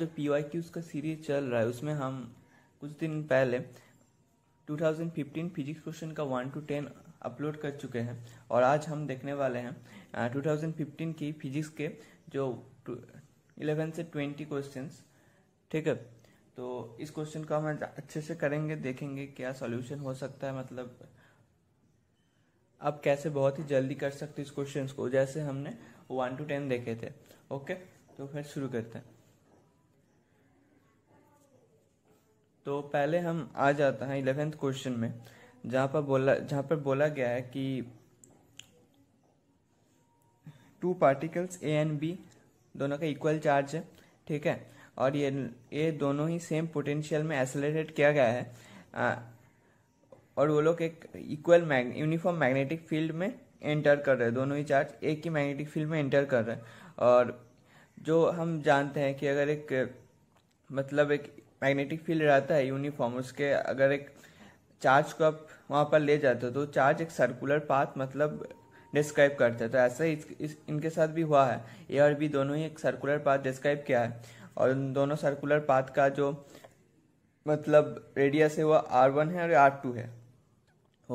जो P Y Qs का series चल रहा है उसमें हम कुछ दिन पहले 2015 फिजिक्स क्वेश्चन का वन टू टेन अपलोड कर चुके हैं और आज हम देखने वाले हैं 2015 की फिजिक्स के जो 11 से 20 क्वेश्चंस ठीक है तो इस क्वेश्चन को हम अच्छे से करेंगे देखेंगे क्या सॉल्यूशन हो सकता है मतलब आप कैसे बहुत ही जल्दी कर सकते इस क्वेश्चन को जैसे हमने वन टू टेन देखे थे ओके तो फिर शुरू करते हैं तो पहले हम आ जाते हैं इलेवेंथ क्वेश्चन में जहाँ पर बोला जहाँ पर बोला गया है कि two particles A and B दोनों का इक्वल चार्ज है ठीक है और ये ये दोनों ही सेम पोटेंशियल में एसलेटेड किया गया है आ, और वो लोग एक equal mag uniform magnetic field में एंटर कर रहे हैं दोनों ही चार्ज एक ही मैग्नेटिक फील्ड में एंटर कर रहे हैं और जो हम जानते हैं कि अगर एक मतलब एक मैग्नेटिक फील्ड रहता है यूनिफॉर्म उसके अगर एक चार्ज को आप वहाँ पर ले जाते हो तो चार्ज एक सर्कुलर पाथ मतलब डिस्क्राइब करते हैं तो ऐसा ही इस, इस, इनके साथ भी हुआ है ए और बी दोनों ही एक सर्कुलर पाथ डिस्क्राइब किया है और उन दोनों सर्कुलर पाथ का जो मतलब रेडियस है वो आर वन है और आर टू है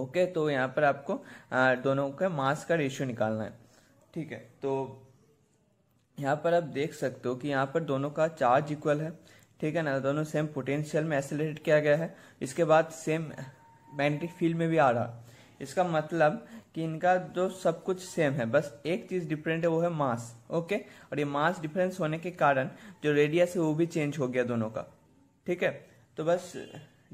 ओके तो यहाँ पर आपको आ, दोनों का मास का रेशियो निकालना है ठीक है तो यहाँ पर आप देख सकते हो कि यहाँ पर दोनों का चार्ज इक्वल है ठीक है ना दोनों सेम पोटेंशियल में एसेलेट किया गया है इसके बाद सेम मैग्नेटिक फील्ड में भी आ रहा इसका मतलब कि इनका जो सब कुछ सेम है बस एक चीज डिफरेंट है वो है मास ओके और ये मास डिफरेंस होने के कारण जो रेडियस है वो भी चेंज हो गया दोनों का ठीक है तो बस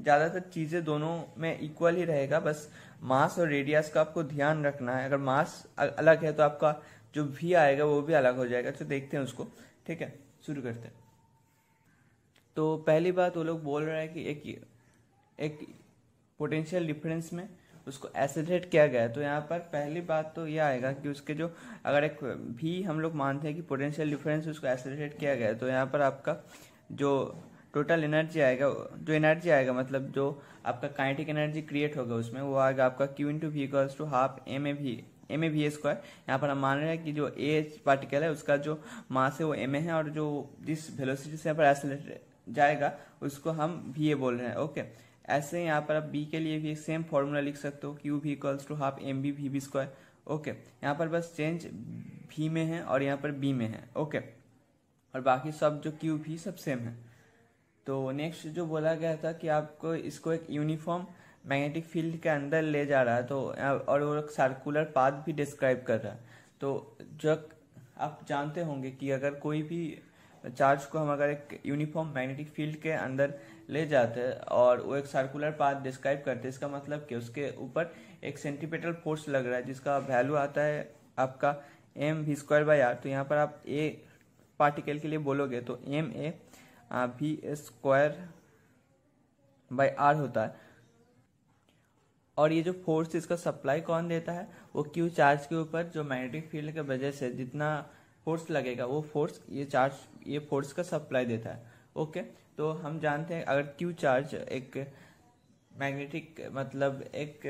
ज़्यादातर चीज़ें दोनों में इक्वल ही रहेगा बस मास और रेडियस का आपको ध्यान रखना है अगर मास अलग है तो आपका जो भी आएगा वो भी अलग हो जाएगा तो देखते हैं उसको ठीक है शुरू करते हैं तो पहली बात वो लोग बोल रहे हैं कि एक एक पोटेंशियल डिफरेंस में उसको एसिडेट किया गया है तो यहाँ पर पहली बात तो यह आएगा कि उसके जो अगर एक भी हम लोग मानते हैं कि पोटेंशियल डिफरेंस उसको एसिडेट किया गया है तो यहाँ पर आपका जो टोटल एनर्जी आएगा जो एनर्जी आएगा मतलब जो आपका काइनेटिक एनर्जी क्रिएट होगा उसमें वो आएगा आपका Q into V equals to half M A V M A V square यहाँ पर हम मान रहे हैं कि जो ए पार्टिकल है उसका जो मास है वो एम ए है और जो जिस वेलोसिटी से यहाँ पर एसिलेट जाएगा उसको हम वी ए बोल रहे हैं ओके ऐसे यहाँ पर आप बी के लिए भी सेम फॉर्मूला लिख सकते हो क्यू भी equals to half M B V B square okay यहाँ पर बस चेंज भी में है और यहाँ पर बी में है ओके और बाकी सब जो क्यू भी सब सेम है तो नेक्स्ट जो बोला गया था कि आपको इसको एक यूनिफॉर्म मैग्नेटिक फील्ड के अंदर ले जा रहा है तो और वो सर्कुलर पाथ भी डिस्क्राइब कर रहा है तो जब आप जानते होंगे कि अगर कोई भी चार्ज को हम अगर एक यूनिफॉर्म मैग्नेटिक फील्ड के अंदर ले जाते हैं और वो एक सर्कुलर पाथ डिस्क्राइब करते इसका मतलब कि उसके ऊपर एक सेंटीपेटल फोर्स लग रहा है जिसका वैल्यू आता है आपका M V square by R तो यहाँ पर आप ए पार्टिकल के लिए बोलोगे तो M A V square by R होता है और ये जो फोर्स इसका सप्लाई कौन देता है वो क्यू चार्ज के ऊपर जो मैग्नेटिक फील्ड के वजह से जितना फोर्स लगेगा वो फोर्स ये चार्ज ये फोर्स का सप्लाई देता है ओके तो हम जानते हैं अगर क्यू चार्ज एक मैग्नेटिक मतलब एक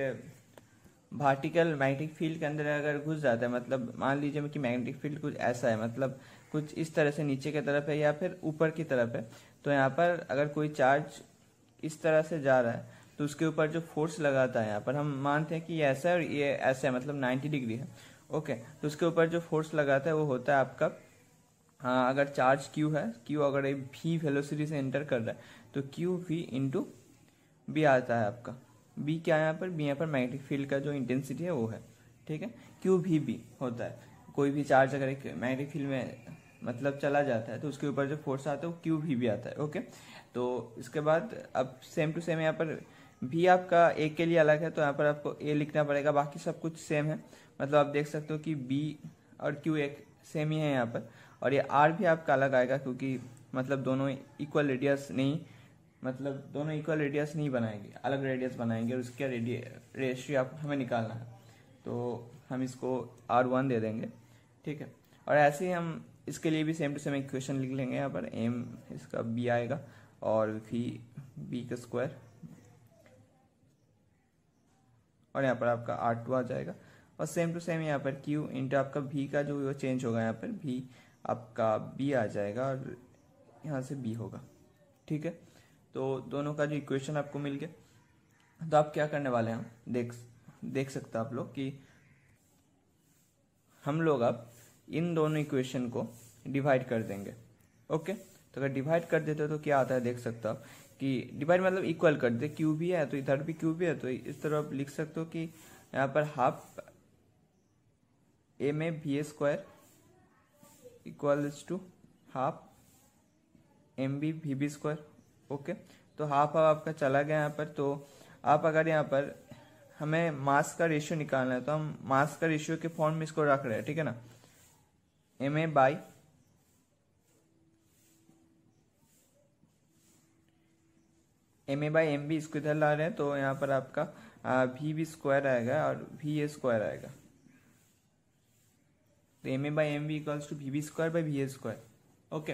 भार्टिकल मैग्नेटिक फील्ड के अंदर अगर घुस जाता है मतलब मान लीजिए कि मैग्नेटिक फील्ड कुछ ऐसा है मतलब कुछ इस तरह से नीचे की तरफ है या फिर ऊपर की तरफ है तो यहाँ पर अगर कोई चार्ज इस तरह से जा रहा है तो उसके ऊपर जो फोर्स लगाता है यहाँ पर हम मानते हैं कि ये ऐसा है और ये ऐसा है मतलब 90 डिग्री है ओके तो उसके ऊपर जो फोर्स लगाता है वो होता है आपका हाँ अगर चार्ज क्यू है क्यू अगर ये भी वेलोसिटी से एंटर कर रहा है तो क्यू भी इंटू बी आता है आपका बी क्या है यहाँ पर बी यहाँ पर मैग्नेटिक फील्ड का जो इंटेंसिटी है वो है ठीक है क्यू भी बी होता है कोई भी चार्ज अगर एक मैग्नेटिक फील्ड में मतलब चला जाता है तो उसके ऊपर जो फोर्स आता है वो क्यू भी भी आता है ओके तो इसके बाद अब सेम टू सेम यहाँ पर भी आपका ए के लिए अलग है तो यहाँ पर आपको ए लिखना पड़ेगा बाकी सब कुछ सेम है मतलब आप देख सकते हो कि बी और क्यू एक सेम ही है यहाँ पर और ये आर भी आपका अलग आएगा क्योंकि मतलब दोनों इक्वल रेडियस नहीं मतलब दोनों इक्वल रेडियस नहीं बनाएंगे अलग रेडियस बनाएंगे और रेडिय रेशियो आप हमें निकालना है तो हम इसको आर वन दे देंगे ठीक है और ऐसे ही हम इसके लिए भी सेम टू सेम इक्वेशन लिख लेंगे यहाँ पर एम इसका बी आएगा और भी बी का स्क्वायर और यहाँ पर आपका आर टू आ जाएगा और सेम टू सेम यहाँ पर क्यू इंटू आपका भी का जो वो चेंज होगा यहाँ पर भी आपका बी आ जाएगा और यहाँ से बी होगा ठीक है तो दोनों का जो इक्वेशन आपको मिल गया तो आप क्या करने वाले हैं देख देख सकते आप लोग कि हम लोग अब इन दोनों इक्वेशन को डिवाइड कर देंगे ओके तो अगर डिवाइड कर देते हो तो क्या आता है देख सकते हो आप कि डिवाइड मतलब इक्वल कर दे क्यू भी है तो इधर भी क्यू भी है तो इस तरह आप लिख सकते हो कि यहाँ पर half M A B A square equals to half M B V B square okay तो हाफ हाफ आपका चला गया यहाँ पर तो आप अगर यहाँ पर हमें मास का रेशियो निकालना है तो हम मास का रेशियो के फॉर्म में इसको रख रहे हैं ठीक है ना M A by M A by M B इसको इधर ला रहे हैं तो यहाँ पर आपका वी भी स्क्वायर आएगा और वी ए स्क्वायर आएगा तो M A by M B equals to V B square by V A square okay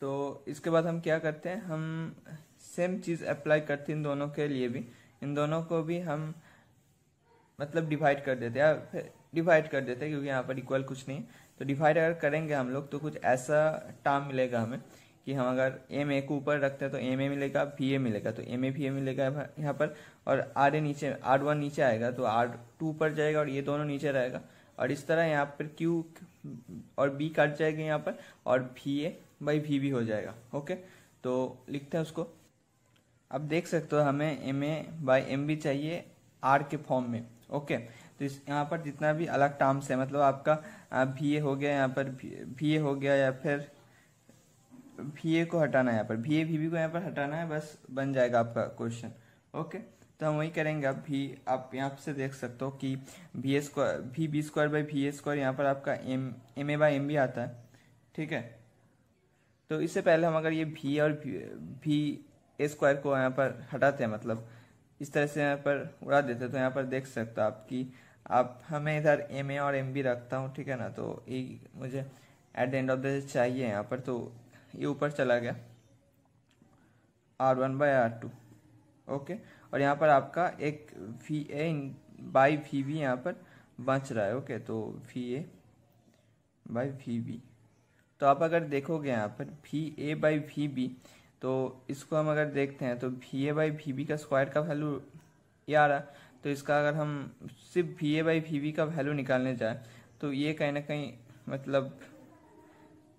तो इसके बाद हम क्या करते हैं हम सेम चीज़ अप्लाई करते हैं इन दोनों के लिए भी इन दोनों को भी हम मतलब डिवाइड कर देते हैं डिवाइड कर देते हैं क्योंकि यहाँ पर इक्वल कुछ नहीं तो डिवाइड अगर करेंगे हम लोग तो कुछ ऐसा टर्म मिलेगा हमें कि हम अगर एम ए को ऊपर रखते हैं तो एम ए मिलेगा भी ए मिलेगा तो एम ए भी ए मिलेगा यहाँ पर और आर ए नीचे आर वन नीचे आएगा तो आर टू ऊपर जाएगा और ये दोनों नीचे रहेगा और इस तरह यहाँ पर क्यू और बी कट जाएगा यहाँ पर और भी ए बाई भी भी हो जाएगा ओके तो लिखते हैं उसको अब देख सकते हो हमें M A by M B चाहिए आर के फॉर्म में ओके तो इस यहाँ पर जितना भी अलग टर्म्स है मतलब आपका भी ए हो गया यहाँ पर भी ए हो गया या फिर वी ए को हटाना है यहाँ पर वी ए वी बी को यहाँ पर हटाना है बस बन जाएगा आपका क्वेश्चन ओके तो हम वही करेंगे अब भी आप यहाँ से देख सकते हो कि V A square V B square by V A square यहाँ पर आपका M M A by M B आता है ठीक है तो इससे पहले हम अगर ये भी और भी ए स्क्वायर को यहाँ पर हटाते हैं मतलब इस तरह से यहाँ पर उड़ा देते हैं तो यहाँ पर देख सकते हो आप कि आप हमें इधर एम ए और एम बी रखता हूँ ठीक है ना तो ये मुझे at the end of the चाहिए यहाँ पर तो ये ऊपर चला गया R one by R two okay और यहाँ पर आपका एक V A by V V यहाँ पर बच रहा है ओके तो V A by V B तो आप अगर देखोगे यहाँ पर V A by V B तो इसको हम अगर देखते हैं तो V A by V B का स्क्वायर का वैल्यू ये आ रहा तो इसका अगर हम सिर्फ V A by V B का वैल्यू निकालने जाए तो ये कहीं ना कहीं मतलब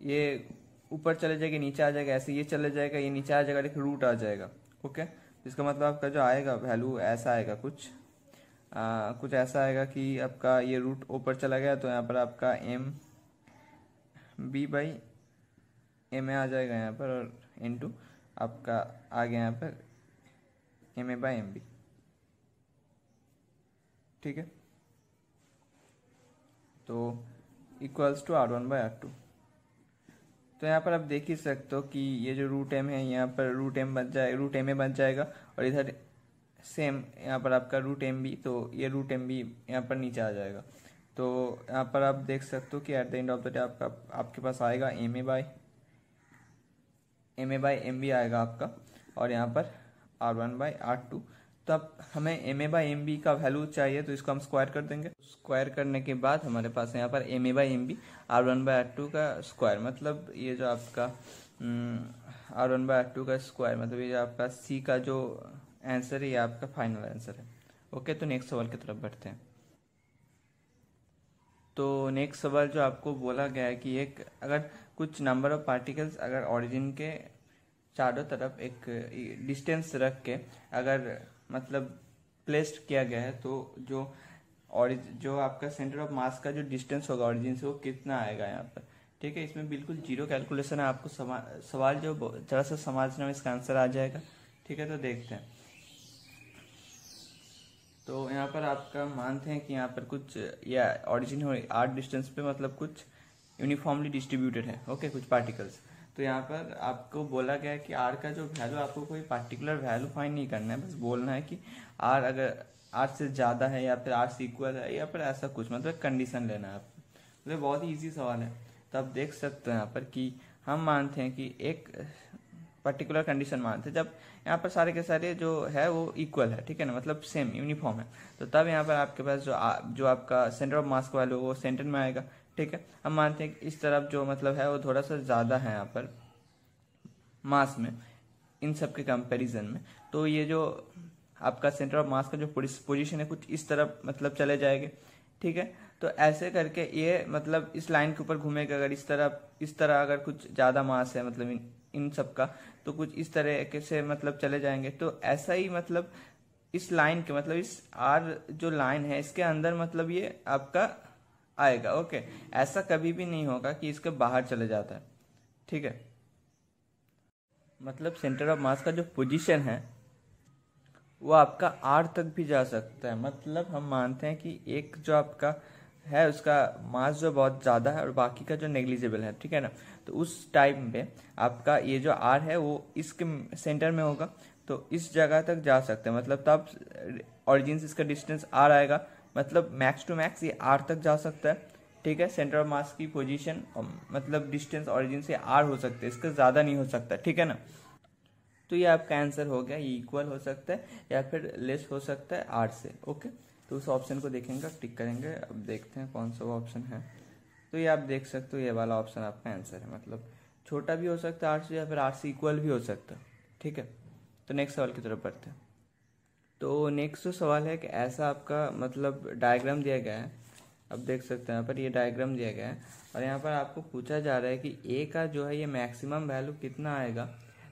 ये ऊपर चले जाएगा नीचे आ जाएगा ऐसे ये चले जाएगा ये नीचे आ जाएगा एक रूट आ जाएगा ओके इसका मतलब आपका जो आएगा वैल्यू ऐसा आएगा कुछ आ, कुछ ऐसा आएगा कि आपका ये रूट ऊपर चला गया तो यहाँ पर आपका M B by M A आ जाएगा यहाँ पर और इन टू आपका आ गया यहाँ पर M A by M B ठीक है तो equals to R one by R two तो यहाँ पर आप देख ही सकते हो कि ये जो रूट एम है यहाँ पर रूट एम बन जाए रूट एम ए बन जाएगा और इधर सेम यहाँ पर आपका रूट एम बी तो ये रूट एम बी यहाँ पर नीचे आ जाएगा तो यहाँ पर आप देख सकते हो कि at the end of the day आपका आपके पास आएगा M A by M A by M B आएगा आपका और यहाँ पर R one by R two तब हमें M A by M B का वैल्यू चाहिए तो इसको हम स्क्वायर कर देंगे स्क्वायर करने के बाद हमारे पास यहाँ पर M A by M B R one by R two का स्क्वायर मतलब ये जो आपका R one by R two का स्क्वायर मतलब ये जो आपका सी का जो आंसर है ये आपका फाइनल आंसर है ओके तो नेक्स्ट सवाल की तरफ बढ़ते हैं तो नेक्स्ट सवाल जो आपको बोला गया है कि एक अगर कुछ नंबर ऑफ पार्टिकल्स अगर ऑरिजिन के चारों तरफ एक डिस्टेंस रख के अगर मतलब प्लेस्ड किया गया है तो जो और जो आपका सेंटर ऑफ मास का जो डिस्टेंस होगा ऑरिजिन से वो कितना आएगा यहाँ पर ठीक है इसमें बिल्कुल जीरो कैलकुलेशन है आपको समा सवाल जो जरा सा समझना में इसका आंसर आ जाएगा ठीक है तो देखते हैं तो यहाँ पर आपका मानते हैं कि यहाँ पर कुछ या ऑरिजिन हो आर्ट डिस्टेंस पे मतलब कुछ यूनिफॉर्मली डिस्ट्रीब्यूटेड है ओके कुछ पार्टिकल्स तो यहाँ पर आपको बोला गया है कि आर का जो वैल्यू आपको कोई पार्टिकुलर वैल्यू फाइन नहीं करना है बस बोलना है कि आर अगर आर से ज़्यादा है या फिर आर से इक्वल है या फिर ऐसा कुछ मतलब कंडीशन लेना है आपको मतलब बहुत ही ईजी सवाल है तो आप देख सकते हो यहाँ पर कि हम मानते हैं कि एक पर्टिकुलर कंडीशन मानते हैं जब यहाँ पर सारे के सारे जो है वो इक्वल है ठीक है ना मतलब सेम यूनिफॉर्म है तो तब यहाँ पर आपके पास जो आ, जो आपका सेंटर ऑफ मास्क वाले वो सेंटर में आएगा ठीक है हम मानते हैं कि इस तरफ जो मतलब है वो थोड़ा सा ज़्यादा है यहाँ पर मास में इन सब के कंपेरिजन में तो ये जो आपका सेंटर ऑफ मास का जो पोजिशन है कुछ इस तरफ मतलब चले जाएंगे ठीक है तो ऐसे करके ये मतलब इस लाइन के ऊपर घूमेगा अगर इस तरह इस तरह अगर कुछ ज़्यादा मास है मतलब इन, इन सब का तो कुछ इस तरह से मतलब चले जाएंगे तो ऐसा ही मतलब इस लाइन के मतलब इस आर जो लाइन है इसके अंदर मतलब ये आपका आएगा ओके ऐसा कभी भी नहीं होगा कि इसके बाहर चले जाता है ठीक है मतलब सेंटर ऑफ मास का जो पोजीशन है वो आपका आर तक भी जा सकता है मतलब हम मानते हैं कि एक जो आपका है उसका मास जो बहुत ज़्यादा है और बाकी का जो नेग्लिजिबल है ठीक है ना तो उस टाइम पे आपका ये जो आर है वो इसके सेंटर में होगा तो इस जगह तक जा सकते हैं मतलब तब ऑरिजिन से इसका डिस्टेंस आर आएगा मतलब मैक्स टू मैक्स ये आर तक जा सकता है ठीक है सेंटर ऑफ मास की पोजीशन um, मतलब डिस्टेंस ऑरिजिन से आर हो सकता है इसका ज़्यादा नहीं हो सकता ठीक है ना तो ये आपका आंसर हो गया ये इक्वल हो सकता है या फिर लेस हो सकता है आर से ओके तो उस ऑप्शन को देखेंगे टिक करेंगे अब देखते हैं कौन सा वो ऑप्शन है तो ये आप देख सकते हो ये वाला ऑप्शन आपका आंसर है मतलब छोटा भी हो सकता है आर से या फिर आर से इक्वल भी हो सकता है ठीक है तो नेक्स्ट सवाल की तरफ बढ़ते हैं तो नेक्स्ट जो सवाल है कि ऐसा आपका मतलब डायग्राम दिया गया है अब देख सकते हैं यहाँ पर ये डायग्राम दिया गया है और यहाँ पर आपको पूछा जा रहा है कि ए का जो है ये मैक्सिमम वैल्यू कितना आएगा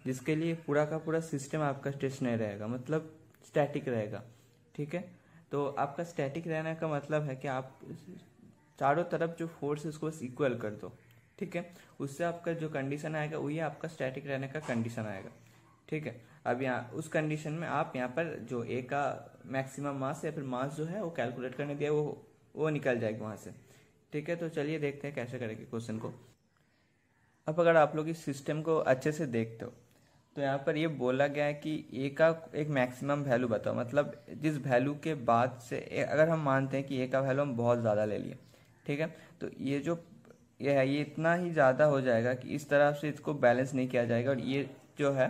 जिसके लिए पूरा का पूरा सिस्टम आपका स्टेशनरी रहेगा मतलब स्टैटिक रहेगा ठीक है तो आपका स्टैटिक रहने का मतलब है कि आप चारों तरफ जो फोर्स है उसको बस इक्वल कर दो ठीक है उससे आपका जो कंडीशन आएगा वही आपका स्टैटिक रहने का कंडीशन आएगा ठीक है अब यहाँ उस कंडीशन में आप यहाँ पर जो ए का मैक्सिमम मास या फिर मास जो है वो कैलकुलेट करने दिया वो वो निकल जाएगी वहाँ से ठीक है तो चलिए देखते हैं कैसे करेंगे क्वेश्चन को अब अगर आप लोग इस सिस्टम को अच्छे से देखते हो तो यहाँ पर ये बोला गया है कि ए का एक मैक्सिमम वैल्यू बताओ मतलब जिस वैल्यू के बाद से अगर हम मानते हैं कि ए का वैल्यू हम बहुत ज़्यादा ले लिए ठीक है तो ये जो ये है ये इतना ही ज़्यादा हो जाएगा कि इस तरह से इसको बैलेंस नहीं किया जाएगा और ये जो है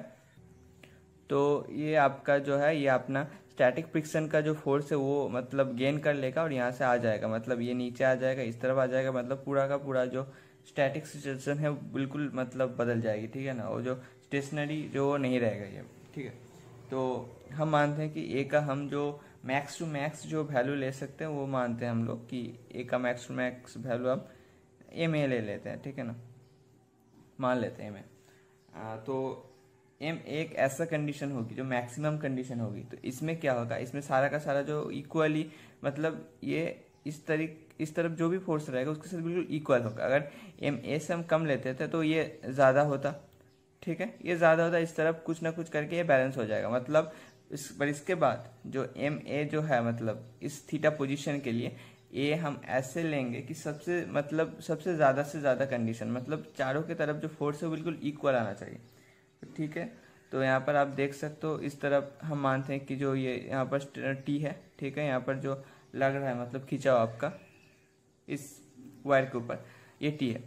तो ये आपका जो है ये अपना स्टैटिक फ्रिक्शन का जो फोर्स है वो मतलब गेन कर लेगा और यहाँ से आ जाएगा मतलब ये नीचे आ जाएगा इस तरफ आ जाएगा मतलब पूरा का पूरा जो स्टैटिक सिचुएशन है बिल्कुल मतलब बदल जाएगी ठीक है ना और जो स्टेशनरी जो वो नहीं रहेगा ये ठीक है तो हम मानते हैं कि ए का हम जो मैक्स टू मैक्स जो वैल्यू ले सकते हैं वो मानते हैं हम लोग कि ए का मैक्स टू मैक्स वैल्यू हम ए में ले लेते हैं ठीक है ना मान लेते हैं एम ए तो एम एक ऐसा कंडीशन होगी जो मैक्सिमम कंडीशन होगी तो इसमें क्या होगा इसमें सारा का सारा जो इक्वली मतलब ये इस तरीक इस तरफ जो भी फोर्स रहेगा उसके साथ बिल्कुल इक्वल होगा अगर एम ए से हम कम लेते थे तो ये ज़्यादा होता ठीक है ये ज़्यादा होता इस तरफ कुछ ना कुछ करके ये बैलेंस हो जाएगा मतलब इस पर इसके बाद जो एम ए जो है मतलब इस थीटा पोजिशन के लिए ए हम ऐसे लेंगे कि सबसे मतलब सबसे ज़्यादा से ज़्यादा कंडीशन मतलब चारों के तरफ जो फोर्स है बिल्कुल इक्वल आना चाहिए ठीक है तो यहाँ पर आप देख सकते हो इस तरफ हम मानते हैं कि जो ये यहाँ पर टी है ठीक है यहाँ पर जो लग रहा है मतलब खिंचाओ आपका इस वायर के ऊपर ये टी है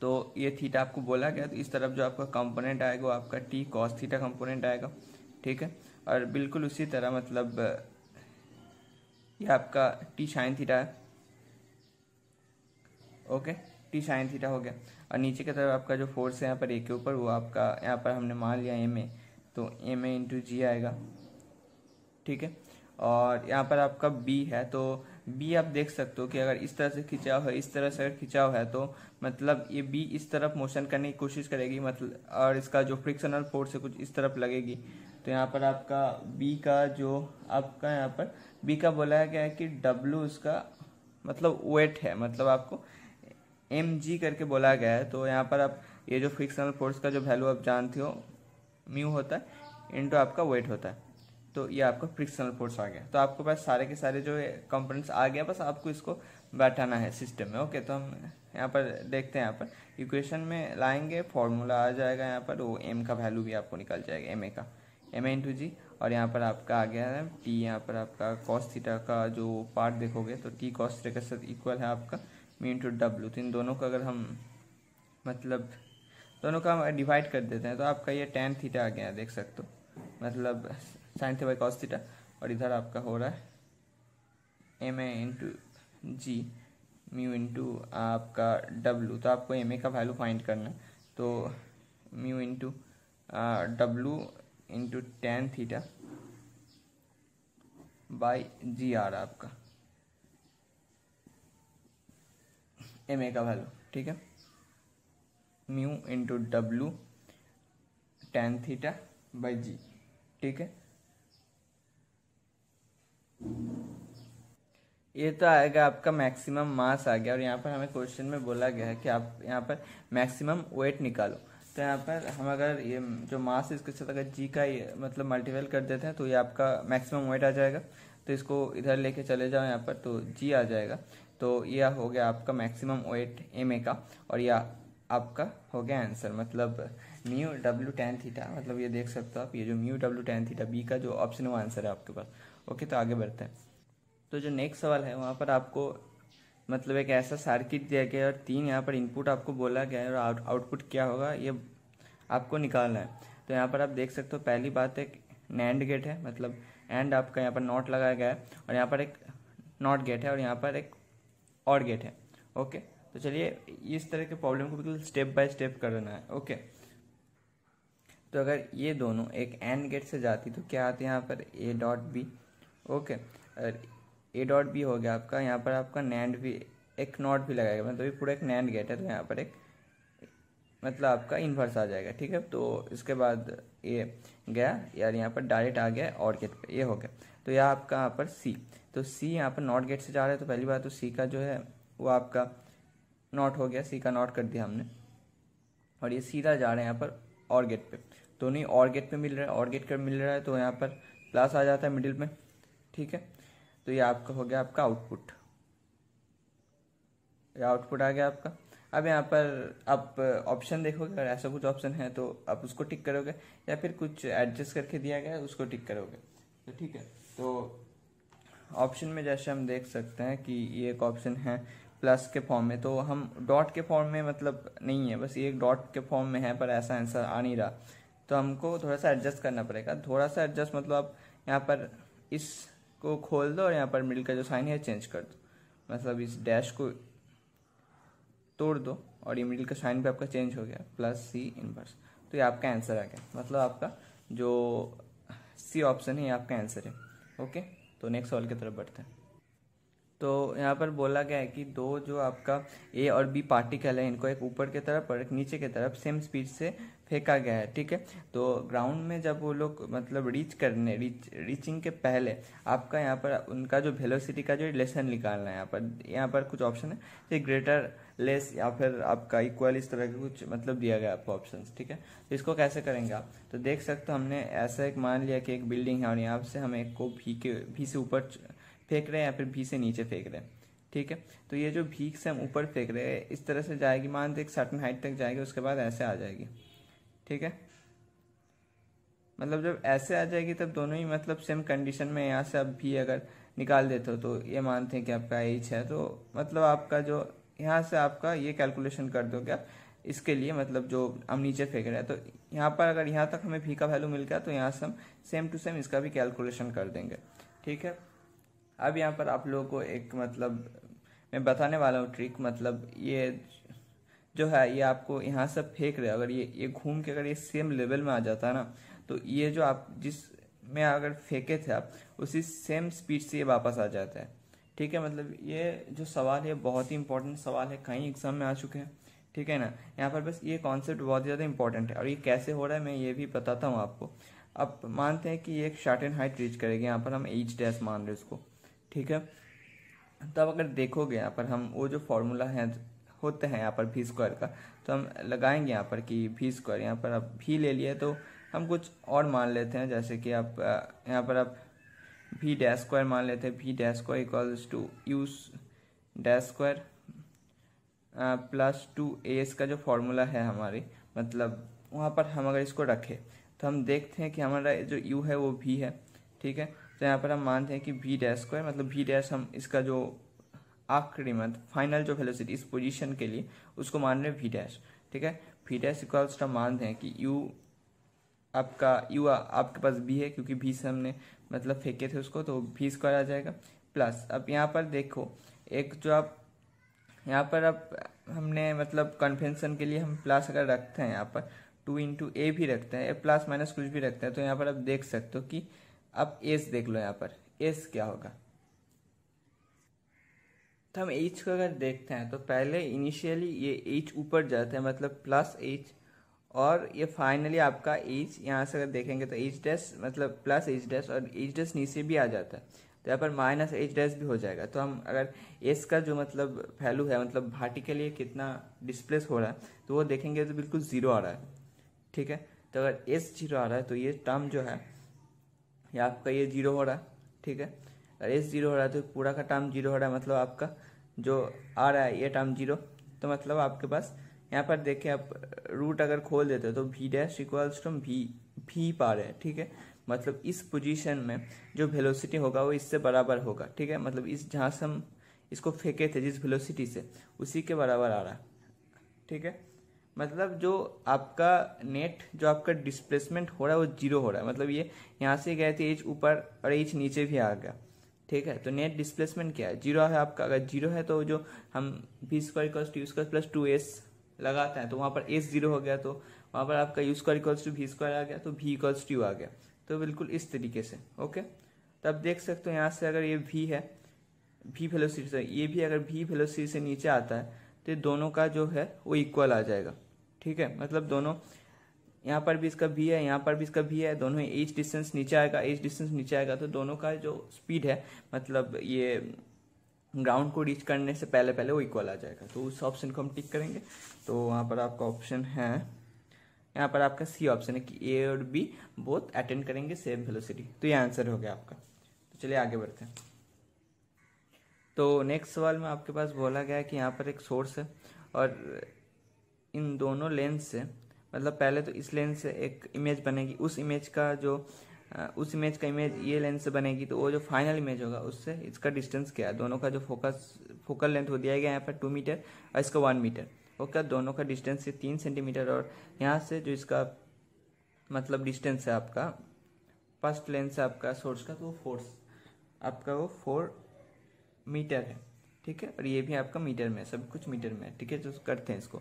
तो ये थीटा आपको बोला गया तो इस तरफ जो आपका कंपोनेंट आएगा वो आपका टी कॉस थीटा कंपोनेंट आएगा ठीक है और बिल्कुल उसी तरह मतलब ये आपका टी साइन थीटा है ओके टी साइन थीटा हो गया और नीचे की तरफ आपका जो फोर्स है यहाँ पर ए के ऊपर वो आपका यहाँ पर हमने मान लिया एम ए तो एम ए इंटू जी आएगा ठीक है और यहाँ पर आपका बी है तो बी आप देख सकते हो कि अगर इस तरह से खिंचाव है इस तरह से अगर खिंचाव है तो मतलब ये बी इस तरफ मोशन करने की कोशिश करेगी मतलब और इसका जो फ्रिक्शनल फोर्स है कुछ इस तरफ लगेगी तो यहाँ पर आपका बी का जो आपका यहाँ पर बी का बोला गया है कि डब्लू इसका मतलब वेट है मतलब आपको एम जी करके बोला गया है तो यहाँ पर आप ये जो फ्रिक्शनल फोर्स का जो वैल्यू आप जानते हो म्यू होता है इंटू आपका वेट होता है तो ये आपका फ्रिक्शनल फोर्स आ गया तो आपके पास सारे के सारे जो कंपोनेंट्स आ गया बस आपको इसको बैठाना है सिस्टम में ओके तो हम यहाँ पर देखते हैं यहाँ पर इक्वेशन में लाएंगे फॉर्मूला आ जाएगा यहाँ पर वो एम का वैल्यू भी आपको निकल जाएगा एम ए का एम ए इंटू जी और यहाँ पर आपका आ गया है टी यहाँ पर आपका कॉस थीटा का जो पार्ट देखोगे तो टी कॉस थीटा के साथ इक्वल है आपका मी इंटू डब्ल्यू तो इन दोनों का अगर हम मतलब दोनों का हम डिवाइड कर देते हैं तो आपका ये टेन थीटा आ गया देख सकते हो मतलब sine theta by cos theta और इधर आपका हो रहा है M A into G mu into आपका डब्लू तो आपको एम ए का वैल्यू फाइंड करना है तो mu into W into tan theta by G आ है आपका एम ए का वैल्यू ठीक है mu into W tan theta by G ठीक है ये तो आएगा आपका मैक्सिमम मास आ गया और यहाँ पर हमें क्वेश्चन में बोला गया है कि आप यहाँ पर मैक्सिमम वेट निकालो तो यहाँ पर हम अगर ये जो मास है इसके साथ अगर जी का मतलब मल्टीपल कर देते हैं तो ये आपका मैक्सिमम वेट आ जाएगा तो इसको इधर लेके चले जाओ यहाँ पर तो जी आ जाएगा तो यह हो गया आपका मैक्सिमम वेट एम ए का और यह आपका हो गया आंसर मतलब म्यू डब्ल्यू टेन थीटा मतलब ये देख सकते हो आप ये जो mu W tan theta B का जो ऑप्शन वो आंसर है आपके पास ओके तो आगे बढ़ते हैं तो जो नेक्स्ट सवाल है वहाँ पर आपको मतलब एक ऐसा सर्किट दिया गया है और तीन यहाँ पर इनपुट आपको बोला गया है और आउट, आउटपुट क्या होगा ये आपको निकालना है तो यहाँ पर आप देख सकते हो पहली बात एक नैंड गेट है मतलब एंड आपका यहाँ पर नॉट लगाया गया है और यहाँ पर एक नॉट गेट है और यहाँ पर एक और गेट है ओके तो चलिए इस तरह के प्रॉब्लम को बिल्कुल स्टेप बाय स्टेप करना है ओके तो अगर ये दोनों एक एंड गेट से जाती तो क्या आते है यहाँ पर A dot B okay A dot B हो गया आपका यहाँ पर आपका नैंड भी एक नॉट भी लगाएगा मतलब ये पूरा एक नैंड गेट है तो यहाँ पर एक मतलब आपका इन्वर्स आ जाएगा ठीक है तो इसके बाद ये गया यार यहाँ पर डायरेक्ट आ गया और गेट पर ये हो गया तो यह आपका यहाँ पर सी तो सी यहाँ पर नॉट गेट से जा रहा है तो पहली बार तो सी का जो है वो आपका नॉट हो गया सी का नॉट कर दिया हमने और ये सीधा जा रहा है यहाँ पर और गेट पे दोनों ही और गेट पे मिल रहा है और गेट का मिल रहा है तो यहाँ पर प्लस आ जाता है मिडिल में ठीक है तो ये आपका हो गया आपका आउटपुट ये आउटपुट आ गया आपका अब यहाँ पर आप ऑप्शन देखोगे अगर ऐसा कुछ ऑप्शन है तो आप उसको टिक करोगे या फिर कुछ एडजस्ट करके दिया गया उसको टिक करोगे तो ठीक है तो ऑप्शन में जैसे हम देख सकते हैं कि ये एक ऑप्शन है प्लस के फॉर्म में तो हम डॉट के फॉर्म में मतलब नहीं है बस ये एक डॉट के फॉर्म में है पर ऐसा आंसर आ नहीं रहा तो हमको थोड़ा सा एडजस्ट करना पड़ेगा थोड़ा सा एडजस्ट मतलब आप यहाँ पर इसको खोल दो और यहाँ पर मिडिल का जो साइन है चेंज कर दो मतलब इस डैश को तोड़ दो और ये मिडिल का साइन भी आपका चेंज हो गया प्लस सी इनवर्स तो ये आपका आंसर आ गया मतलब आपका जो सी ऑप्शन है ये आपका आंसर है ओके तो नेक्स्ट सवाल की तरफ बढ़ते हैं तो यहाँ पर बोला गया है कि दो जो आपका ए और बी पार्टिकल है इनको एक ऊपर की तरफ और एक नीचे की तरफ सेम स्पीड से फेंका गया है ठीक है तो ग्राउंड में जब वो लोग मतलब रीच करने रीच रीचिंग के पहले आपका यहाँ पर उनका जो वेलोसिटी का जो रिलेशन निकालना है यहाँ पर यहाँ पर कुछ ऑप्शन है ग्रेटर लेस या फिर आपका इक्वल इस तरह के कुछ मतलब दिया गया आपको ऑप्शन ठीक है तो इसको कैसे करेंगे आप तो देख सकते हो हमने ऐसा एक मान लिया कि एक बिल्डिंग है और यहाँ से हम एक को भी के भी से ऊपर फेंक रहे हैं या फिर भी से नीचे फेंक रहे हैं ठीक है तो ये जो भीख से हम ऊपर फेंक रहे हैं इस तरह से जाएगी मान एक सर्टन हाइट तक जाएगी उसके बाद ऐसे आ जाएगी ठीक है मतलब जब ऐसे आ जाएगी तब दोनों ही मतलब सेम कंडीशन में यहाँ से आप भी अगर निकाल देते हो तो ये मानते हैं कि आपका एच है तो मतलब आपका जो यहाँ से आपका ये कैलकुलेशन कर दो आप इसके लिए मतलब जो हम नीचे फेंक रहे हैं तो यहाँ पर अगर यहाँ तक हमें फी का वैल्यू मिल गया तो यहाँ से हम सेम टू सेम इसका भी कैलकुलेशन कर देंगे ठीक है अब यहाँ पर आप लोगों को एक मतलब मैं बताने वाला हूँ ट्रिक मतलब ये जो है ये आपको यहाँ से फेंक रहे अगर ये ये घूम के अगर ये सेम लेवल में आ जाता है ना तो ये जो आप जिस में अगर फेंके थे आप उसी सेम स्पीड से ये वापस आ जाता है ठीक है मतलब ये जो सवाल है बहुत ही इंपॉर्टेंट सवाल है कहीं एग्जाम में आ चुके हैं ठीक है ना यहाँ पर बस ये कॉन्सेप्ट बहुत ज़्यादा इंपॉर्टेंट है और ये कैसे हो रहा है मैं ये भी बताता हूँ आपको अब मानते हैं कि ये एक शार्ट एंड हाइट रीच करेगी यहाँ पर हम एच डैस मान रहे उसको ठीक है तब अगर देखोगे यहाँ पर हम वो जो फॉर्मूला है होते हैं यहाँ पर भी स्क्वायर का तो हम लगाएंगे यहाँ पर कि भी स्क्वायर यहाँ पर आप भी ले लिए तो हम कुछ और मान लेते हैं जैसे कि आप यहाँ पर आप वी डैश स्क्वायर मान लेते हैं V dash square equals to U dash square plus two A का जो फॉर्मूला है हमारी मतलब वहाँ पर हम अगर इसको रखें तो हम देखते हैं कि हमारा जो यू है वो भी है ठीक है तो यहाँ पर हम मानते हैं कि वी डैश स्क्वायर मतलब वी डैश हम इसका जो आखिरी मत फाइनल जो वेलोसिटी इस पोजीशन के लिए उसको मान रहे हैं वी डैश ठीक है वी डैश इक्वल्स टू मानते हैं कि यू आपका यू आपके पास बी है क्योंकि बी से हमने मतलब फेंके थे उसको तो बी स्क्वायर आ जाएगा प्लस अब यहाँ पर देखो एक जो आप यहाँ पर अब हमने मतलब कन्वेंसन के लिए हम प्लस अगर रखते हैं यहाँ पर टू इंटू ए भी रखते हैं प्लस माइनस कुछ भी रखते हैं तो यहाँ पर आप देख सकते हो कि आप एस देख लो यहाँ पर एस क्या होगा तो हम एच को अगर देखते हैं तो पहले इनिशियली ये एच ऊपर जाता है मतलब प्लस एच और ये फाइनली आपका ईच यहाँ से अगर देखेंगे तो ईच डैश मतलब प्लस ईच डैश और ईच डैश नीचे भी आ जाता है तो यहाँ पर माइनस एच डैश भी हो जाएगा तो हम अगर एस का जो मतलब वैल्यू है मतलब भाटी के लिए कितना डिस्प्लेस हो रहा है तो वो देखेंगे तो बिल्कुल ज़ीरो आ रहा है ठीक है तो अगर एस जीरो आ रहा है तो ये टर्म जो है ये आपका ये जीरो हो रहा है ठीक है अगर एस जीरो हो रहा है तो पूरा का टर्म जीरो हो रहा है मतलब आपका जो आ रहा है ये टर्म जीरो तो मतलब आपके पास यहाँ पर देखिए आप रूट अगर खोल देते हो तो भी डैश इक्वल्स टू भी पा पार है ठीक है मतलब इस पोजीशन में जो वेलोसिटी होगा वो इससे बराबर होगा ठीक है मतलब इस जहाँ से हम इसको फेंके थे जिस वेलोसिटी से उसी के बराबर आ रहा है ठीक है मतलब जो आपका नेट जो आपका डिस्प्लेसमेंट हो रहा है वो जीरो हो रहा है मतलब ये यहाँ से गए थे एच ऊपर और एच नीचे भी आ गया ठीक है तो नेट डिस्प्लेसमेंट क्या है जीरो है आपका अगर जीरो है तो जो हम B square cost two square plus two S लगाते हैं तो वहाँ पर एस जीरो हो गया तो वहाँ पर आपका U square equals to V square आ गया तो भी इक्वल्स टू आ गया तो बिल्कुल इस तरीके से ओके तो आप देख सकते हो यहाँ से अगर ये भी है वी फेलोसिटी से ये भी अगर भी फेलोसिटी से नीचे आता है तो दोनों का जो है वो इक्वल आ जाएगा ठीक है मतलब दोनों यहाँ पर भी इसका भी है यहाँ पर भी इसका भी है दोनों एच डिस्टेंस नीचे आएगा एज डिस्टेंस नीचे आएगा तो दोनों का जो स्पीड है मतलब ये ग्राउंड को रीच करने से पहले पहले वो इक्वल आ जाएगा तो उस ऑप्शन को हम टिक करेंगे तो वहाँ पर आपका ऑप्शन है यहाँ पर आपका सी ऑप्शन है कि ए और बी बोथ अटेंड करेंगे सेम वेलोसिटी तो ये आंसर हो गया आपका तो चलिए आगे बढ़ते हैं तो नेक्स्ट सवाल में आपके पास बोला गया है कि यहाँ पर एक सोर्स है और इन दोनों लेंस से मतलब पहले तो इस लेंस से एक इमेज बनेगी उस इमेज का जो उस इमेज का इमेज ये लेंस से बनेगी तो वो जो फाइनल इमेज होगा उससे इसका डिस्टेंस क्या है दोनों का जो फोकस फोकल लेंथ हो दिया गया यहाँ पर टू मीटर और इसका वन मीटर ओके दोनों का डिस्टेंस ये तीन सेंटीमीटर और यहाँ से जो इसका मतलब डिस्टेंस है आपका फर्स्ट लेंस है आपका सोर्स का तो वो फोर्स आपका वो फोर मीटर है ठीक है और ये भी आपका मीटर में है सब कुछ मीटर में है ठीक है जो तो करते हैं इसको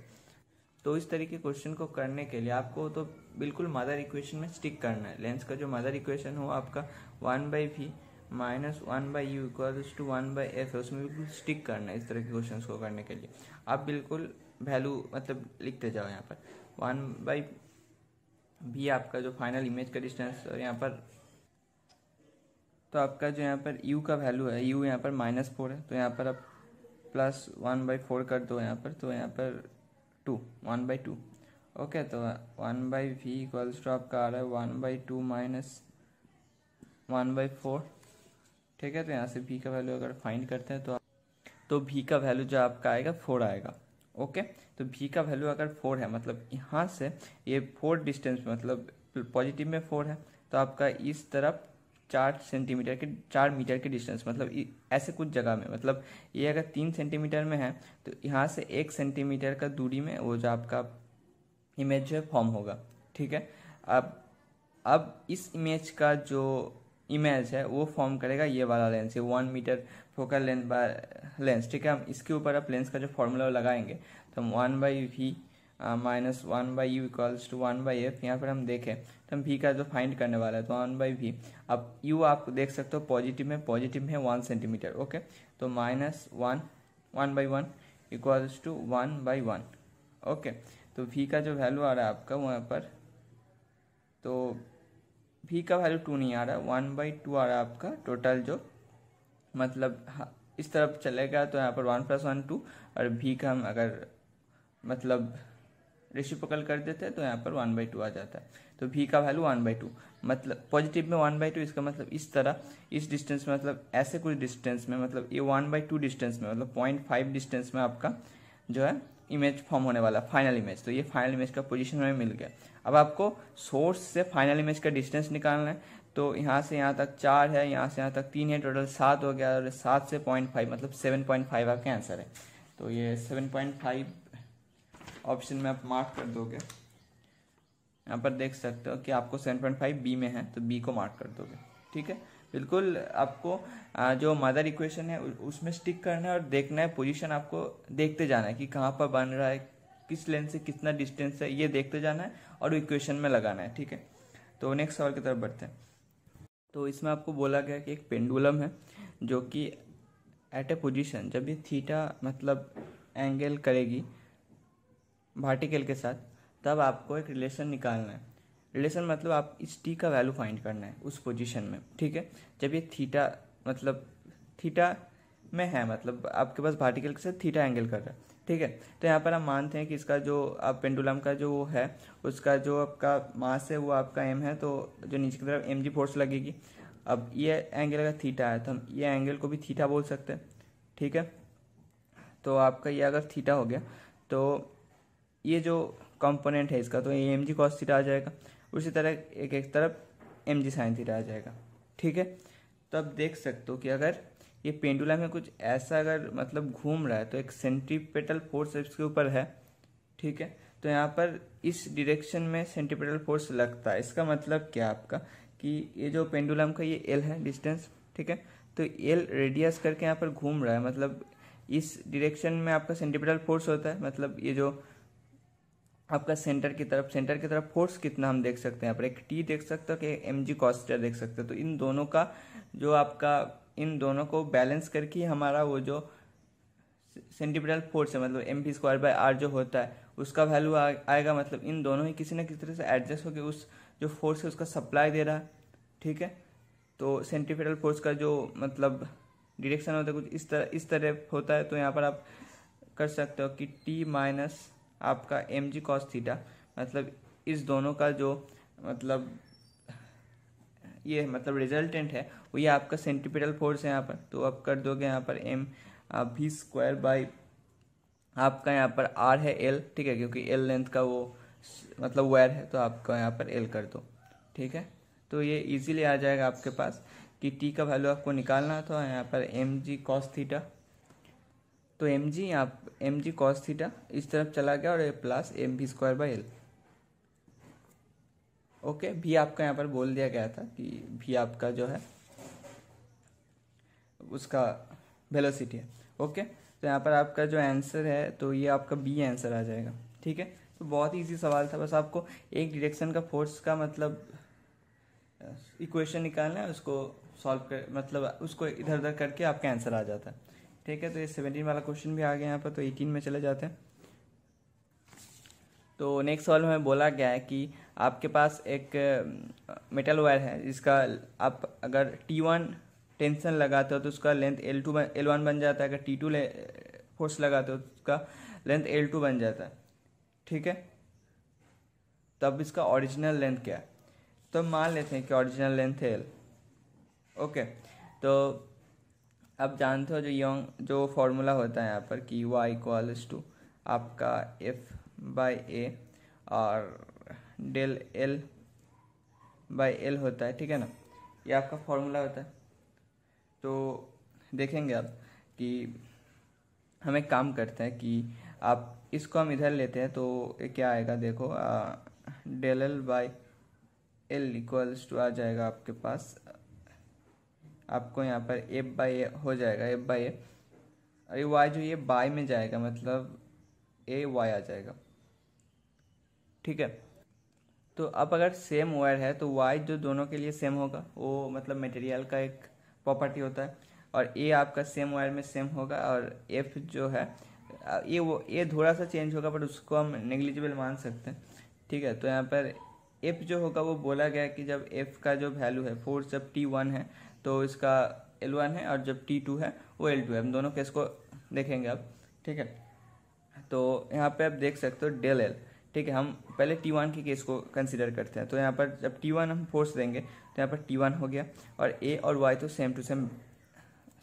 तो इस तरीके क्वेश्चन को करने के लिए आपको तो बिल्कुल मदर इक्वेशन में स्टिक करना है लेंस का जो मदर इक्वेशन हो आपका one by V minus one by U equals to one by F है उसमें बिल्कुल स्टिक करना है इस तरह के क्वेश्चन को करने के लिए आप बिल्कुल वैल्यू मतलब लिखते जाओ यहाँ पर वन बाई भी आपका जो फाइनल इमेज का डिस्टेंस और यहाँ पर तो आपका जो यहाँ पर यू का वैल्यू है यू यहाँ पर माइनस फोर है तो यहाँ पर आप प्लस वन बाई फोर कर दो यहाँ पर तो यहाँ पर two one by two okay तो one by V equals to आपका आ रहा है one by two minus one by four ठीक है तो यहाँ से वी का वैल्यू अगर फाइंड करते हैं तो आप तो वी का वैल्यू जो आपका आएगा फोर आएगा ओके तो वी का वैल्यू अगर फोर है मतलब यहाँ से ये फोर डिस्टेंस मतलब पॉजिटिव में फोर है तो आपका इस तरफ चार सेंटीमीटर के चार मीटर के डिस्टेंस मतलब ऐसे कुछ जगह में मतलब ये अगर तीन सेंटीमीटर में है तो यहाँ से एक सेंटीमीटर का दूरी में वो जो आपका इमेज जो है फॉर्म होगा ठीक है अब अब इस इमेज का जो इमेज है वो फॉर्म करेगा ये वाला लेंस ये one metre focal length by lens ठीक है हम इसके ऊपर आप लेंस का जो फॉर्मूला लगाएंगे तो हम one by V minus one by U equals to one by F यहाँ पर हम देखें तो हम वी का जो फाइंड करने वाला है तो वन बाई वी अब यू आप देख सकते हो पॉजिटिव में पॉजिटिव है वन सेंटीमीटर ओके तो minus one one by one equals to one by one okay तो वी का जो वैल्यू आ रहा है आपका वहाँ पर तो वी का वैल्यू टू नहीं आ रहा वन बाई टू आ रहा है आपका टोटल जो मतलब हाँ, इस तरफ चलेगा तो यहाँ पर वन प्लस वन टू और वी का हम अगर मतलब रेशियो पकल कर देते हैं तो यहाँ पर वन बाई टू आ जाता है तो भी का वैल्यू वन बाई टू मतलब पॉजिटिव में वन बाई टू इसका मतलब इस तरह इस डिस्टेंस में मतलब ऐसे कुछ डिस्टेंस में मतलब ये वन बाई टू डिस्टेंस में मतलब पॉइंट फाइव डिस्टेंस में आपका जो है इमेज फॉर्म होने वाला फाइनल इमेज तो ये फाइनल इमेज का पोजिशन हमें मिल गया अब आपको सोर्स से फाइनल इमेज का डिस्टेंस निकालना है तो यहाँ से यहाँ तक चार है यहाँ से यहाँ तक तीन है टोटल सात हो गया और सात से पॉइंट फाइव मतलब सेवन पॉइंट फाइव आपका आंसर है तो ये सेवन पॉइंट फाइव ऑप्शन में आप मार्क कर दोगे यहाँ पर देख सकते हो कि आपको सेवन पॉइंट फाइव बी में है तो बी को मार्क कर दोगे ठीक है बिल्कुल आपको जो मदर इक्वेशन है उसमें स्टिक करना है और देखना है पोजीशन आपको देखते जाना है कि कहाँ पर बन रहा है किस लेंथ से कितना डिस्टेंस है ये देखते जाना है और इक्वेशन में लगाना है ठीक है तो नेक्स्ट सवाल की तरफ बढ़ते हैं तो इसमें आपको बोला गया कि एक पेंडुलम है जो कि एट ए पोजिशन जब ये थीटा मतलब एंगल करेगी भार्टिकल के साथ तब आपको एक रिलेशन निकालना है रिलेशन मतलब आप इस टी का वैल्यू फाइंड करना है उस पोजीशन में ठीक है जब ये थीटा मतलब थीटा में है मतलब आपके पास भार्टिकल के साथ थीटा एंगल कर रहा है ठीक है तो यहाँ पर हम मानते हैं कि इसका जो आप पेंडुलम का जो वो है उसका जो आपका मास है वो आपका एम है तो जो नीचे की तरफ एम जी फोर्स लगेगी अब ये एंगल अगर थीटा है तो हम ये एंगल को भी थीटा बोल सकते हैं ठीक है तो आपका ये अगर थीटा हो गया तो ये जो कंपोनेंट है इसका तो ये एम जी कॉस्ट आ जाएगा उसी तरह एक एक तरफ एम जी साइन थीटा आ जाएगा ठीक है तो आप देख सकते हो कि अगर ये पेंडुला में कुछ ऐसा अगर मतलब घूम रहा है तो एक सेंट्रीपेटल फोर्स इसके ऊपर है ठीक है तो यहाँ पर इस डिरेक्शन में सेंट्रीपेटल फोर्स लगता है इसका मतलब क्या आपका कि ये जो पेंडुलम का ये एल है डिस्टेंस ठीक है तो एल रेडियस करके यहाँ पर घूम रहा है मतलब इस डिरेक्शन में आपका सेंटिपेटल फोर्स होता है मतलब ये जो आपका सेंटर की तरफ सेंटर की तरफ फोर्स कितना हम देख सकते हैं आप एक टी देख सकते हो कि एम जी कॉस्टर देख सकते हो तो इन दोनों का जो आपका इन दोनों को बैलेंस करके हमारा वो जो सेंटिपिटल फोर्स है मतलब M P square by R जो होता है उसका वैल्यू आएगा मतलब इन दोनों ही किसी ना किसी तरह से एडजस्ट होकर उस जो फोर्स है उसका सप्लाई दे रहा है ठीक है तो सेंटिपिटल फोर्स का जो मतलब डिरेक्शन होता है कुछ इस तरह इस तरह होता है तो यहाँ पर आप कर सकते हो कि टी माइनस आपका एम जी कॉस थीटा मतलब इस दोनों का जो मतलब ये मतलब रिजल्टेंट है वो ये आपका सेंटिपिटल फोर्स है यहाँ पर तो आप कर दोगे यहाँ पर एम भी स्क्वायर बाई आपका यहाँ पर आर है एल ठीक है क्योंकि एल लेंथ का वो मतलब वायर है तो आपका यहाँ पर एल कर दो ठीक है तो ये इजीली आ जाएगा आपके पास कि टी का वैल्यू आपको निकालना था यहाँ पर एम जी कॉस थीटा तो एम जी यहाँ एम जी कॉस थीटा इस तरफ चला गया और A plus M B square by L okay भी आपका यहाँ पर बोल दिया गया था कि भी आपका जो है उसका वेलोसिटी है ओके तो यहाँ पर आपका जो आंसर है तो ये आपका बी आंसर आ जाएगा ठीक है तो बहुत ही ईजी सवाल था बस आपको एक डिरेक्शन का फोर्स का मतलब इक्वेशन निकालना है उसको सॉल्व कर मतलब उसको इधर उधर करके आपका आंसर आ जाता है ठीक है तो ये सेवनटीन वाला क्वेश्चन भी आ गया यहाँ पर तो एटीन में चले जाते हैं तो नेक्स्ट सवाल में बोला गया है कि आपके पास एक मेटल वायर है जिसका आप अगर टी वन टेंशन लगाते हो तो उसका length L to L one बन जाता है अगर टी टू फोर्स लगाते हो तो उसका लेंथ एल टू बन जाता है ठीक है तब इसका ओरिजिनल लेंथ क्या है तो मान लेते हैं कि ओरिजिनल लेंथ है एल ओके तो आप जानते हो जो यंग जो फॉर्मूला होता है यहाँ पर कि वाई इक्वल्स टू आपका एफ बाई ए और डेल एल बाई एल होता है ठीक है ना ये आपका फॉर्मूला होता है तो देखेंगे आप कि हम एक काम करते हैं कि आप इसको हम इधर लेते हैं तो क्या आएगा देखो del L by L equals to आ जाएगा आपके पास आपको यहाँ पर एफ बाई ए हो जाएगा एफ बाई ए और ये वाई जो ये बाई में जाएगा मतलब ए वाई आ जाएगा ठीक है तो अब अगर सेम वायर है तो वाई जो दोनों के लिए सेम होगा वो मतलब मटेरियल का एक प्रॉपर्टी होता है और ए आपका सेम वायर में सेम होगा और एफ जो है ये वो ए थोड़ा सा चेंज होगा बट उसको हम नेग्लिजिबल मान सकते हैं ठीक है तो यहाँ पर एफ जो होगा वो बोला गया कि जब एफ का जो वैल्यू है फोर्स जब टी वन है तो इसका एल वन है और जब टी टू है वो एल टू है हम दोनों केस को देखेंगे अब ठीक है तो यहाँ पे आप देख सकते हो डेल एल ठीक है हम पहले टी वन के केस को कंसिडर करते हैं तो यहाँ पर जब टी वन हम फोर्स देंगे तो यहाँ पर टी वन हो गया और ए और वाई तो same to same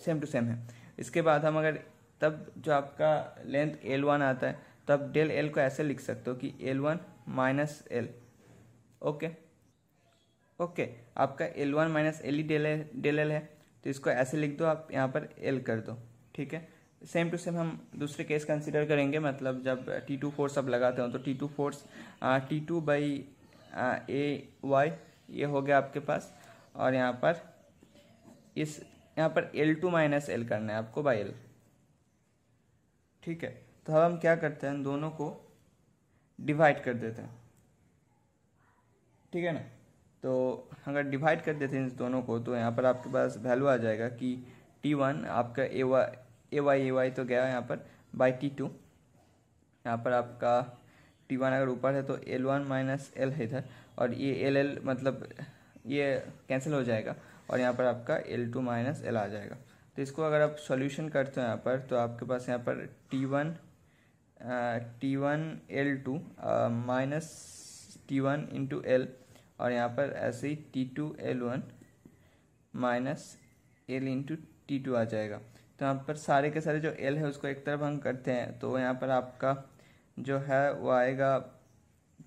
same to same है इसके बाद हम अगर तब जो आपका लेंथ एल वन आता है तो आप डेल एल को ऐसे लिख सकते हो कि L one minus L okay okay आपका L one minus L E del L है तो इसको ऐसे लिख दो आप यहाँ पर एल कर दो ठीक है सेम टू सेम हम दूसरे केस कंसिडर करेंगे मतलब जब टी टू फोर्स आप लगाते हो तो T two force T two by A Y ये हो गया आपके पास और यहाँ पर इस यहाँ पर एल टू माइनस एल करना है आपको बाई एल ठीक है तो अब हम क्या करते हैं दोनों को डिवाइड कर देते हैं ठीक है ना तो अगर डिवाइड कर देते हैं इस दोनों को तो यहाँ पर आपके पास वैल्यू आ जाएगा कि टी वन आपका A Y A Y A Y तो गया यहाँ पर बाई टी टू यहाँ पर आपका टी वन अगर ऊपर है तो एल वन माइनस एल है इधर और ये एल एल मतलब ये कैंसिल हो जाएगा और यहाँ पर आपका एल टू माइनस एल आ जाएगा तो इसको अगर आप सॉल्यूशन करते हो यहाँ पर तो आपके पास यहाँ पर T one T one L two minus T one into L और यहाँ पर ऐसे ही T two L one minus L into T two आ जाएगा तो यहाँ पर सारे के सारे जो एल है उसको एक तरफ हम करते हैं तो यहाँ पर आपका जो है वो आएगा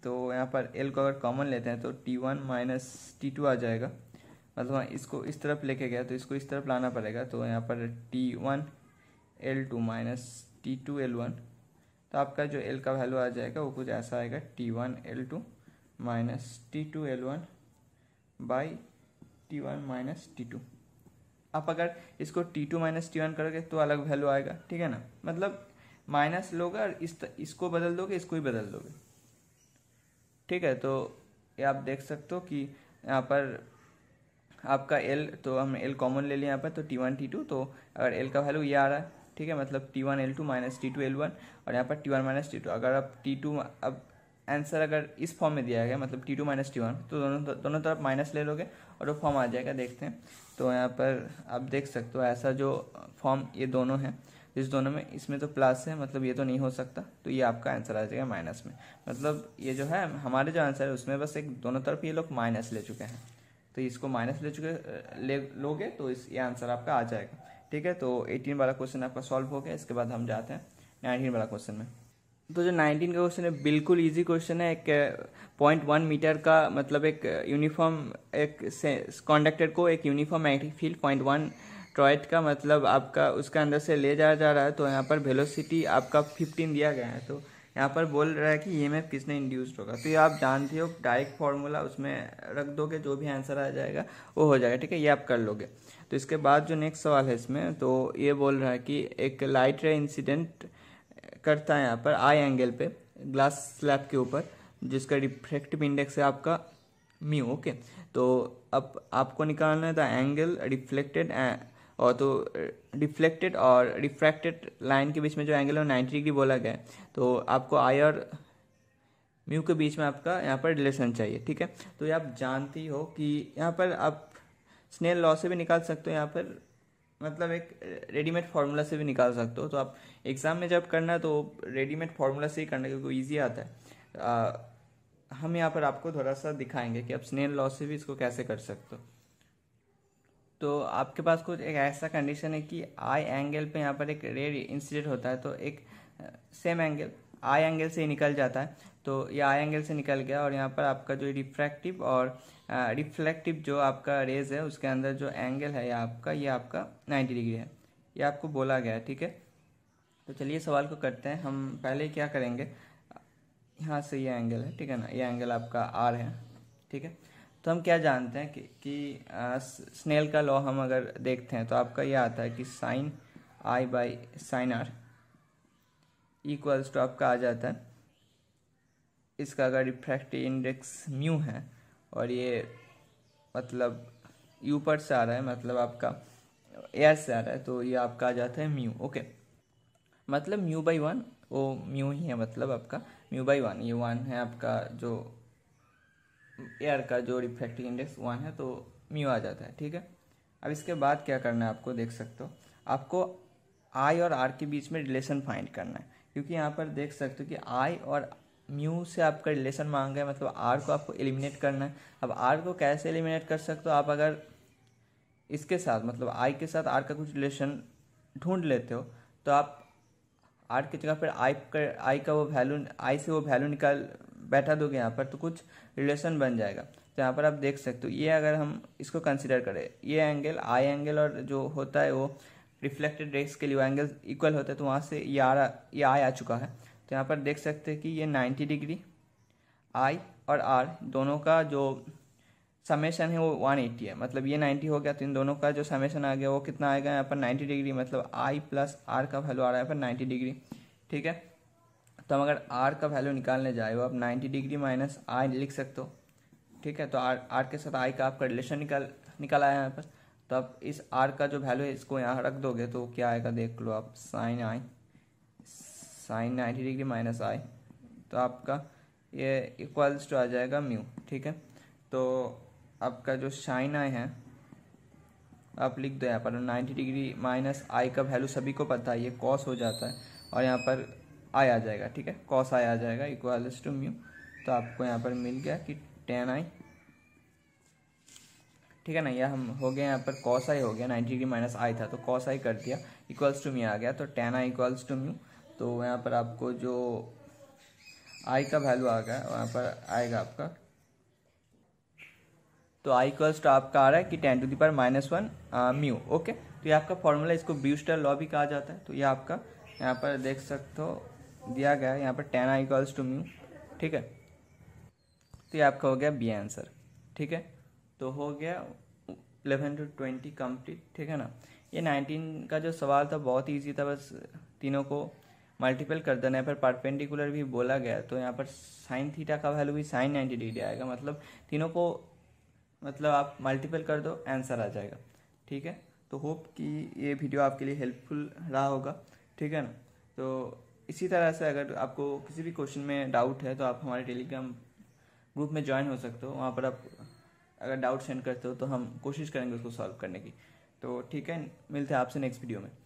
तो यहाँ पर एल को अगर कॉमन लेते हैं तो T one minus T two आ जाएगा मतलब हाँ, इसको इस तरफ लेके गया तो इसको इस तरफ लाना पड़ेगा तो यहाँ पर T one L two minus T two L one तो आपका जो एल का वैल्यू आ जाएगा वो कुछ ऐसा आएगा T one L two minus T two L one by T one minus T two आप अगर इसको T two minus T one करोगे तो अलग वैल्यू आएगा ठीक है ना मतलब माइनस लोगे और इस इसको बदल दोगे इसको ही बदल दोगे ठीक है तो ये आप देख सकते हो कि यहाँ पर आपका एल तो हम एल कॉमन ले लिया यहाँ पर तो टी वन टी टू तो अगर एल का वैल्यू ये आ रहा है ठीक है मतलब T one L two minus T two L one और यहाँ पर T one minus T two अगर आप टी टू अब आंसर अगर इस फॉर्म में दिया गया मतलब T two minus T one तो दोनों दोनों तरफ माइनस ले लोगे और वो फॉर्म आ जाएगा देखते हैं तो यहाँ पर आप देख सकते हो ऐसा जो फॉर्म ये दोनों है इस दोनों में इसमें तो प्लस है मतलब ये तो नहीं हो सकता तो ये आपका आंसर आ जाएगा माइनस में मतलब ये जो है हमारे जो आंसर है उसमें बस एक दोनों तरफ ये लोग माइनस ले चुके हैं तो इसको माइनस ले चुके ले लोगे तो इस ये आंसर आपका आ जाएगा ठीक है तो एटीन वाला क्वेश्चन आपका सॉल्व हो गया इसके बाद हम जाते हैं नाइनटीन वाला क्वेश्चन में तो जो नाइनटीन का क्वेश्चन है बिल्कुल इजी क्वेश्चन है एक पॉइंट वन मीटर का मतलब एक यूनिफॉर्म एक कॉन्डक्टर को एक uniform magnetic field point one ट्रॉयट का मतलब आपका उसके अंदर से ले जाया जा रहा है तो यहाँ पर वेलोसिटी आपका 15 दिया गया है तो यहाँ पर बोल रहा है कि ई किसने इंड्यूस्ड होगा तो ये आप जानते हो डायरेक्ट फार्मूला उसमें रख दोगे जो भी आंसर आ जाएगा वो हो जाएगा ठीक है ये आप कर लोगे तो इसके बाद जो नेक्स्ट सवाल है इसमें तो ये बोल रहा है कि एक लाइट रे इंसिडेंट करता है यहाँ पर आई एंगल पे ग्लास स्लैब के ऊपर जिसका रिफ्रैक्टिव इंडेक्स है आपका म्यू ओके तो अब आपको निकालना है द एंगल रिफ्लेक्टेड और तो रिफ्लेक्टेड और रिफ्रैक्टेड लाइन के बीच में जो एंगल है नाइन्टी डिग्री बोला गया है तो आपको आई और म्यू के बीच में आपका यहाँ पर रिलेशन चाहिए ठीक है तो ये आप जानती हो कि यहाँ पर आप स्नेल लॉ से भी निकाल सकते हो यहाँ पर मतलब एक रेडीमेड फार्मूला से भी निकाल सकते हो तो आप एग्ज़ाम में जब करना है तो रेडीमेड फार्मूला से ही करना क्योंकि ईजी आता है आ, हम यहाँ पर आपको थोड़ा सा दिखाएंगे कि आप स्नेल लॉ से भी इसको कैसे कर सकते हो तो आपके पास कुछ एक ऐसा कंडीशन है कि आई एंगल पे यहाँ पर एक रेड इंसिडेंट होता है तो एक सेम एंगल आई एंगल से निकल जाता है तो ये आई एंगल से निकल गया और यहाँ पर आपका जो रिफ्रैक्टिव और रिफ्लेक्टिव जो आपका रेज है उसके अंदर जो एंगल है ये आपका ये आपका 90 डिग्री है ये आपको बोला गया है ठीक है तो चलिए सवाल को करते हैं हम पहले क्या करेंगे यहाँ से ये एंगल है ठीक है ना ये एंगल आपका आर है ठीक है तो हम क्या जानते हैं कि, कि स्नेल का लॉ हम अगर देखते हैं तो आपका यह आता है कि sine I by sine R equals to आपका आ जाता है इसका अगर रिफ्रैक्टिव इंडेक्स म्यू है और ये मतलब ऊपर से आ रहा है मतलब आपका एयर से आ रहा है तो ये आपका आ जाता है म्यू ओके मतलब म्यू बाई वन वो म्यू ही है मतलब आपका म्यू बाई वन ये वन है आपका जो एयर का जो रिफ्रैक्टिव इंडेक्स वन है तो म्यू आ जाता है ठीक है अब इसके बाद क्या करना है आपको देख सकते हो आपको आई और आर के बीच में रिलेशन फाइंड करना है क्योंकि यहाँ पर देख सकते हो कि आई और म्यू से आपका रिलेशन मांगा है मतलब आर को आपको एलिमिनेट करना है अब आर को कैसे एलिमिनेट कर सकते हो आप अगर इसके साथ मतलब आई के साथ आर का कुछ रिलेशन ढूंढ लेते हो तो आप आर की जगह पर आई का आई का वो वैल्यू आई से वो वैल्यू निकाल बैठा दोगे यहाँ पर तो कुछ रिलेशन बन जाएगा तो यहाँ पर आप देख सकते हो ये अगर हम इसको कंसिडर करें ये एंगल आई एंगल और जो होता है वो रिफ्लेक्टेड रेस के लिए एंगल इक्वल होता है तो वहाँ से ये आ ये आई आ चुका है तो यहाँ पर देख सकते हैं कि ये 90 डिग्री आई और आर दोनों का जो समेशन है वो 180 है मतलब ये 90 हो गया तो इन दोनों का जो समेशन आ गया वो कितना आएगा यहाँ पर 90 डिग्री मतलब आई प्लस आर का वैल्यू आ रहा है पर 90 डिग्री ठीक है तो हम अगर आर का वैल्यू निकालने जाए आप नाइन्टी डिग्री माइनस आई लिख सकते हो ठीक है तो आर आर के साथ आई का आपका रिलेशन निकाल निकाल आया यहाँ पर तो आप इस आर का जो वैल्यू है इसको यहाँ रख दोगे तो क्या आएगा देख लो आप sine I sine ninety degree minus I तो आपका ये इक्वल्स टू आ जाएगा म्यू ठीक है तो आपका जो साइन आई है आप लिख दो यहाँ पर नाइन्टी डिग्री माइनस आई का वैल्यू सभी को पता है ये कॉस हो जाता है और यहाँ पर आई आ जाएगा ठीक है कॉस आई आ जाएगा इक्वल्स टू म्यू तो आपको यहाँ पर मिल गया कि टेन आई ठीक है ना यह हम हो गया यहाँ पर कॉस आई हो गया नाइन्टी डिग्री माइनस आई था तो कॉस आई कर दिया इक्वल्स टू मी आ गया तो tan I equals to mu तो यहाँ पर आपको जो आई का वैल्यू आ गया वहाँ पर आएगा आपका तो आई इक्वल्स टू आपका आ रहा है कि टेन टू दी पर माइनस वन म्यू ओके तो ये आपका फॉर्मूला इसको ब्रूस्टर लॉ भी कहा जाता है तो ये आपका यहाँ पर देख सकते हो दिया गया है यहाँ पर tan I equals to mu ठीक है तो ये आपका हो गया बी आंसर ठीक है तो हो गया इलेवन टू ट्वेंटी कम्प्लीट ठीक है ना ये नाइनटीन का जो सवाल था बहुत ईजी था बस तीनों को मल्टीपल कर देना है पर परपेंडिकुलर भी बोला गया तो यहाँ पर साइन थीटा का वैल्यू भी साइन नाइन्टी डिग्री आएगा मतलब तीनों को मतलब आप मल्टीपल कर दो आंसर आ जाएगा ठीक है तो होप कि ये वीडियो आपके लिए हेल्पफुल रहा होगा ठीक है ना तो इसी तरह से अगर आपको किसी भी क्वेश्चन में डाउट है तो आप हमारे टेलीग्राम ग्रुप में ज्वाइन हो सकते हो वहाँ पर आप अगर डाउट सेंड करते हो तो हम कोशिश करेंगे उसको सॉल्व करने की तो ठीक है मिलते हैं आपसे नेक्स्ट वीडियो में